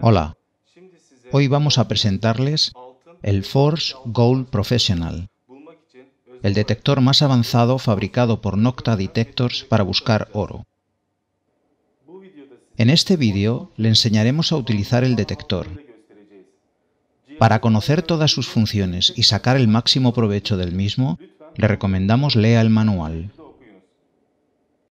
Hola, hoy vamos a presentarles el Force Gold Professional, el detector más avanzado fabricado por Nocta Detectors para buscar oro. En este vídeo le enseñaremos a utilizar el detector. Para conocer todas sus funciones y sacar el máximo provecho del mismo, le recomendamos lea el manual.